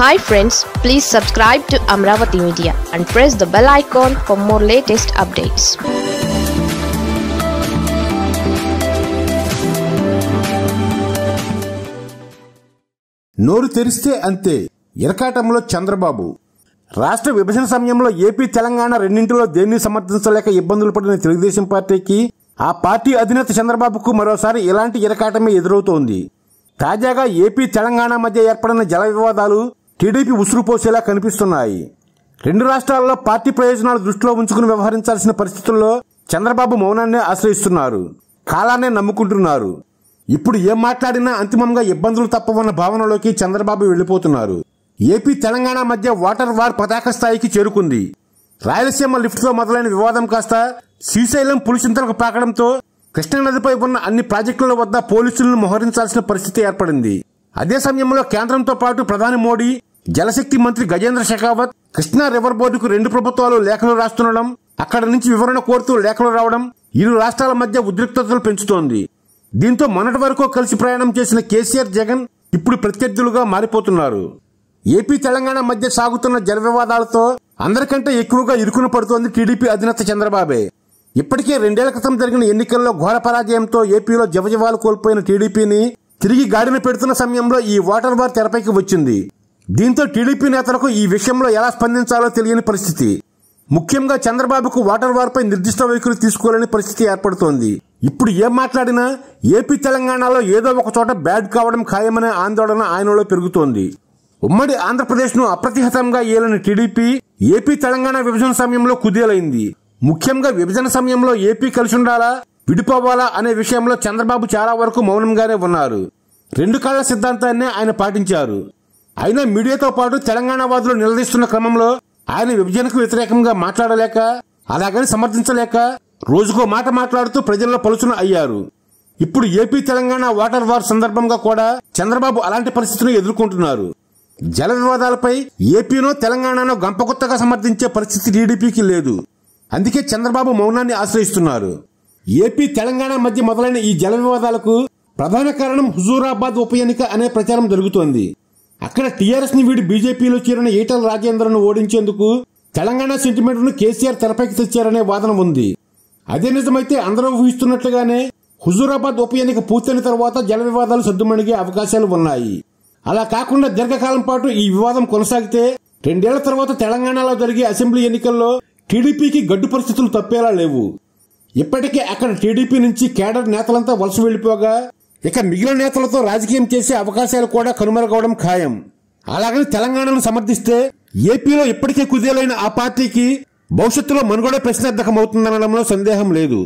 hi friends please subscribe to Amaravati media and press the bell icon for more latest updates నోరు తెరిస్తే అంతే ఇరకాటంలో చంద్రబాబు రాష్ట్ర విభజన సమయంలో ఏపీ తెలంగాణ రెండింటిలో దేన్ని సమర్థించలేక ఇబ్బందులు పడిన తెలుగుదేశం పార్టీకి ఆ పార్టీ అధినేత చంద్రబాబుకు మరోసారి ఇలాంటి ఇరకాటమే ఎదురవుతోంది తాజాగా ఏపీ తెలంగాణ మధ్య ఏర్పడిన జల వివాదాలు టీడీపీ పోసేలా కనిపిస్తున్నాయి రెండు రాష్ట్రాల్లో పార్టీ ప్రయోజనాలు దృష్టిలో ఉంచుకుని వ్యవహరించాల్సిన పరిస్థితుల్లో చంద్రబాబు మౌనాన్ని ఆశ్రయిస్తున్నారు కాలాన్ని నమ్ముకుంటున్నారు ఇప్పుడు ఏం మాట్లాడినా అంతిమంగా ఇబ్బందులు తప్పవన్న భావనలోకి చంద్రబాబు వెళ్ళిపోతున్నారు ఏపీ తెలంగాణ మధ్య వాటర్ వార్ పతాక స్థాయికి చేరుకుంది రాయలసీమ లిఫ్ట్లో మొదలైన వివాదం కాస్త శ్రీశైలం పులిచింతలకు పాకడంతో కృష్ణానదిపై ఉన్న అన్ని ప్రాజెక్టుల వద్ద పోలీసులను మోహరించాల్సిన పరిస్థితి ఏర్పడింది అదే సమయంలో కేంద్రంతో పాటు ప్రధాని మోడీ జలశక్తి మంత్రి గజేంద్ర షెకావత్ కృష్ణా రివర్ బోర్డుకు రెండు ప్రభుత్వాలు లేఖలు రాస్తుండడం అక్కడ నుంచి వివరణ కోరుతూ లేఖలు రావడం ఇరు రాష్ట్రాల మధ్య ఉద్రిక్తతలు పెంచుతోంది దీంతో మొన్నటి వరకు కలిసి ప్రయాణం చేసిన కేసీఆర్ జగన్ ఇప్పుడు ప్రత్యర్థులుగా మారిపోతున్నారు ఏపీ తెలంగాణ మధ్య సాగుతున్న జల వివాదాలతో అందరికంటే ఎక్కువగా ఇరుకున పడుతోంది టీడీపీ అధినేత చంద్రబాబే ఇప్పటికే రెండేళ్ల క్రితం జరిగిన ఎన్నికల్లో ఘోర పరాజయంతో ఏపీలో జవజవాలు కోల్పోయిన టీడీపీని తిరిగి గాడిన పెడుతున్న సమయంలో ఈ వాటర్ వార్ తెరపైకి వచ్చింది దీంతో టీడీపీ నేతలకు ఈ విషయంలో ఎలా స్పందించాలో తెలియని పరిస్థితి ముఖ్యంగా చంద్రబాబుకు వాటర్ వార్పై నిర్దిష్ట వైఖరి తీసుకోవాలని పరిస్థితి ఏర్పడుతోంది ఇప్పుడు ఏం మాట్లాడినా ఏపీ తెలంగాణలో ఏదో ఒక చోట బ్యాడ్ కావడం ఖాయమనే ఆందోళన ఆయనలో పెరుగుతోంది ఉమ్మడి ఆంధ్రప్రదేశ్ను అప్రతిహతంగా ఏలని టీడీపీ ఏపీ తెలంగాణ విభజన సమయంలో కుదేలైంది ముఖ్యంగా విభజన సమయంలో ఏపీ కలిసి ఉండాలా విడిపోవాలా అనే విషయంలో చంద్రబాబు చాలా వరకు మౌనంగానే ఉన్నారు రెండు కాళ్ల సిద్ధాంతాన్నే ఆయన పాటించారు అయినా మీడియాతో పాటు తెలంగాణ వాదులు నిలదీస్తున్న క్రమంలో ఆయన విభజనకు వ్యతిరేకంగా మాట్లాడలేక అలాగని సమర్థించలేక రోజుకో మాట మాట్లాడుతూ ప్రజల్లో పలుచున అయ్యారు ఇప్పుడు ఏపీ తెలంగాణ వాటర్ వార్ సందర్భంగా కూడా చంద్రబాబు అలాంటి పరిస్థితిని ఎదుర్కొంటున్నారు జల వివాదాలపై ఏపీనో తెలంగాణను గంపగుత్తగా సమర్థించే పరిస్థితి టీడీపీకి లేదు అందుకే చంద్రబాబు మౌనాన్ని ఆశ్రయిస్తున్నారు ఏపీ తెలంగాణ మధ్య మొదలైన ఈ జల వివాదాలకు ప్రధాన కారణం హుజూరాబాద్ ఉప ఎన్నిక అనే ప్రచారం జరుగుతోంది అక్కడ టీఆర్ఎస్ ని వీడి బీజేపీలో చేరిన ఈటల రాజేంద్రను ఓడించేందుకు తెలంగాణ సెంటిమెంట్ ను కేసీఆర్ తెరపైకి తెచ్చారనే వాదన ఉంది అదే నిజమైతే అందరూ ఊహిస్తున్నట్లుగానే హుజూరాబాద్ ఉప ఎన్నిక పూర్తయిన తర్వాత జల వివాదాలు సద్దుమణిగే అవకాశాలు ఉన్నాయి అలా కాకుండా దీర్ఘకాలం పాటు ఈ వివాదం కొనసాగితే రెండేళ్ల తర్వాత తెలంగాణలో జరిగే అసెంబ్లీ ఎన్నికల్లో టీడీపీకి గడ్డు పరిస్థితులు తప్పేలా లేవు ఇప్పటికే అక్కడ టీడీపీ నుంచి కేడర్ నేతలంతా వలస వెళ్లిపోగా ఇక మిగిలిన నేతలతో రాజకీయం చేసే అవకాశాలు కూడా కనుమరుగవడం ఖాయం అలాగని తెలంగాణను సమర్థిస్తే ఏపీలో ఇప్పటికే కుదేలైన ఆ పార్టీకి భవిష్యత్తులో మనుగడ ప్రశ్నార్థకమవుతుందనడంలో సందేహం లేదు